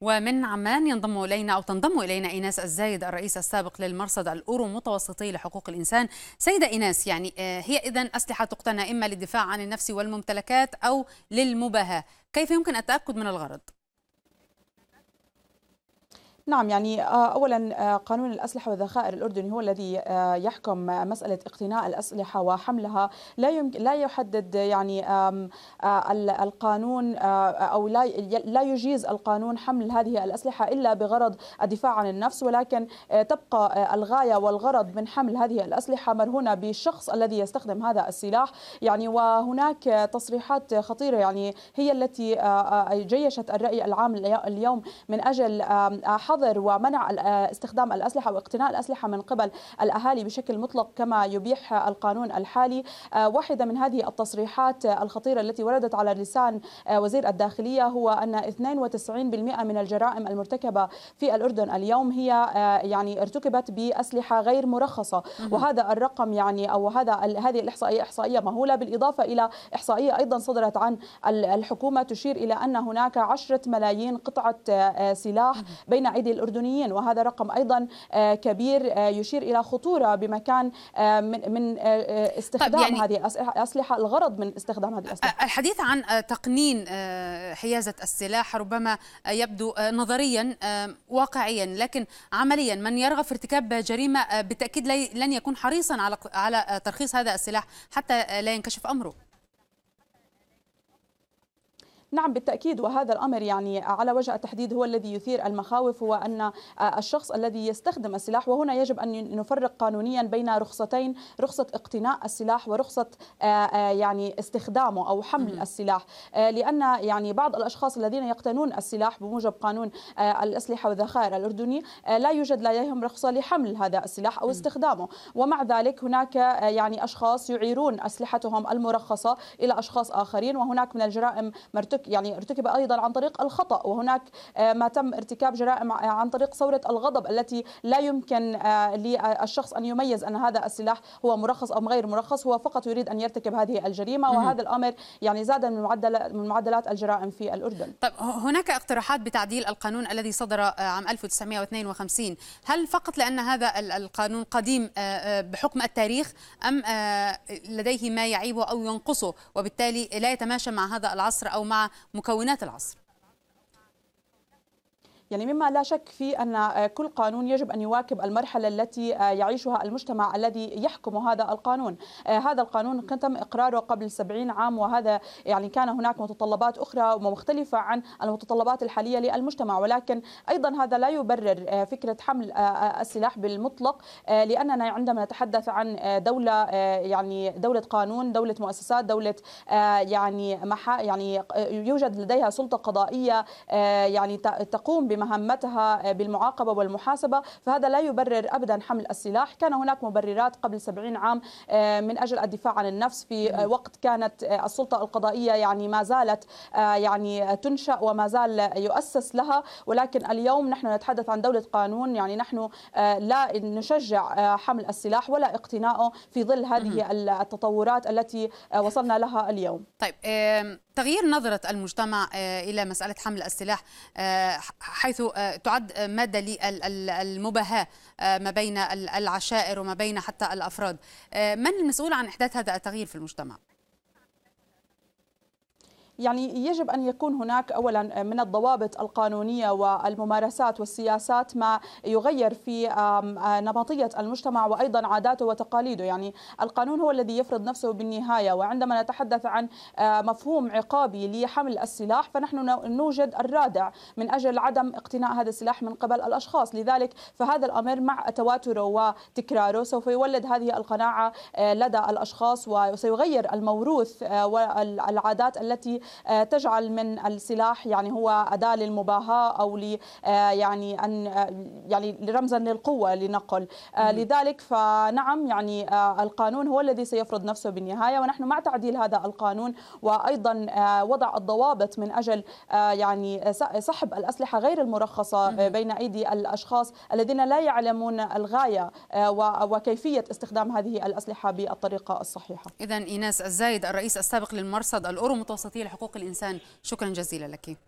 ومن عمان ينضم الينا او تنضم الينا ايناس الزايد الرئيس السابق للمرصد الاورو متوسطي لحقوق الانسان. سيده ايناس يعني آه، هي اذا اسلحه تقتنى اما للدفاع عن النفس والممتلكات او للمباهاه، كيف يمكن التاكد من الغرض؟ نعم يعني آه، اولا آه، قانون الاسلحه والذخائر الاردني هو الذي آه، يحكم مساله اقتناء الاسلحه وحملها لا يمكن لا يحدد يعني القانون او لا لا يجيز القانون حمل هذه الاسلحه الا بغرض الدفاع عن النفس ولكن تبقى الغايه والغرض من حمل هذه الاسلحه مرهونه بالشخص الذي يستخدم هذا السلاح يعني وهناك تصريحات خطيره يعني هي التي جيشت الراي العام اليوم من اجل حظ الحظر ومنع آه، استخدام الأسلحة واقتناء الأسلحة من قبل الأهالي بشكل مطلق كما يبيح القانون الحالي آه، واحدة من هذه التصريحات الخطيرة التي وردت على لسان آه، وزير الداخلية هو أن 92% من الجرائم المرتكبة في الأردن اليوم هي يعني ارتكبت بأسلحة غير مرخصة وهذا الرقم يعني أو هذا هذه الإحصائية إحصائية مهولة بالإضافة إلى إحصائية أيضا صدرت عن الحكومة تشير إلى أن هناك 10 ملايين قطعة سلاح بين أيدي الأيدي الأردنيين وهذا رقم أيضا آه، كبير آه، يشير إلى خطورة بمكان آه، من طيب، استخدام يعني هذه الأسلحة الغرض من استخدام هذه الأسلحة الحديث عن تقنين حيازة السلاح ربما يبدو نظريا واقعيا لكن عمليا من يرغب في ارتكاب جريمة بالتأكيد لن يكون حريصا على ترخيص هذا السلاح حتى لا ينكشف أمره نعم بالتأكيد وهذا الأمر يعني على وجه التحديد هو الذي يثير المخاوف هو أن آه، الشخص الذي يستخدم السلاح وهنا يجب أن نفرق قانونيا بين رخصتين رخصة اقتناء السلاح ورخصة آه، آه، يعني استخدامه أو حمل السلاح لأن يعني بعض الأشخاص الذين يقتنون السلاح بموجب قانون الأسلحة والذخائر الأردني لا يوجد لديهم رخصة لحمل هذا السلاح أو استخدامه ومع ذلك هناك يعني أشخاص يعيرون أسلحتهم المرخصة إلى أشخاص آخرين وهناك من الجرائم مرتفعة ارتك يعني ارتكب ايضا عن طريق الخطا وهناك آه، ما تم ارتكاب جرائم عن طريق ثوره الغضب التي لا يمكن آه، للشخص ان يميز ان هذا السلاح هو مرخص او غير مرخص هو فقط يريد ان يرتكب هذه الجريمه وهذا الامر يعني زاد من معدل من معدلات الجرائم في الاردن طيب هناك اقتراحات بتعديل القانون الذي صدر آه، عام 1952 هل فقط لان هذا القانون قديم بحكم التاريخ ام لديه ما يعيبه او ينقصه وبالتالي لا يتماشى مع هذا العصر او مع مكونات العصر يعني مما لا شك فيه أن آه، كل قانون يجب أن يواكب المرحلة التي آه، يعيشها المجتمع الذي يحكم هذا القانون آه، هذا القانون تم إقراره قبل 70 عام وهذا يعني كان هناك متطلبات أخرى ومختلفة عن المتطلبات الحالية للمجتمع ولكن أيضا هذا لا يبرر فكرة حمل السلاح بالمطلق لأننا عندما نتحدث عن دولة يعني دولة قانون دولة مؤسسات دولة يعني يعني يوجد لديها سلطة قضائية يعني تقوم بما بمهمتها آه، بالمعاقبة والمحاسبة فهذا لا يبرر أبدا حمل السلاح كان هناك مبررات قبل 70 عام آه، من أجل الدفاع عن النفس في آه، وقت كانت السلطة القضائية يعني ما زالت يعني تنشأ وما زال يؤسس لها ولكن اليوم نحن نتحدث عن دولة قانون يعني نحن لا نشجع حمل السلاح ولا اقتناؤه في ظل هذه التطورات التي وصلنا لها اليوم طيب تغيير نظرة المجتمع إلى مسألة حمل السلاح حيث آه، تعد آه، مادة للمباهاة آه، ما بين العشائر وما بين حتى الأفراد من المسؤول عن إحداث هذا التغيير في المجتمع؟ يعني يجب أن يكون هناك أولا من الضوابط القانونية والممارسات والسياسات ما يغير في آه، نمطية المجتمع وأيضا عاداته وتقاليده يعني القانون هو الذي يفرض نفسه بالنهاية وعندما نتحدث عن آه، مفهوم عقابي لحمل السلاح فنحن نوجد الرادع من أجل عدم اقتناء هذا السلاح من قبل الأشخاص لذلك فهذا الأمر مع تواتره وتكراره سوف يولد هذه القناعة آه، لدى الأشخاص وسيغير الموروث والعادات التي آه، تجعل من السلاح يعني هو أداة للمباهاة أو لي آه، يعني أن آه، يعني رمزا للقوة لنقل لذلك فنعم يعني القانون هو الذي سيفرض نفسه بالنهاية ونحن مع تعديل هذا القانون وأيضا وضع الضوابط من أجل يعني سحب الأسلحة غير المرخصة بين أيدي الأشخاص الذين لا يعلمون الغاية وكيفية استخدام هذه الأسلحة بالطريقة الصحيحة إذا إيناس الزايد الرئيس السابق للمرصد الأورو متوسطي حقوق الإنسان شكرا جزيلا لك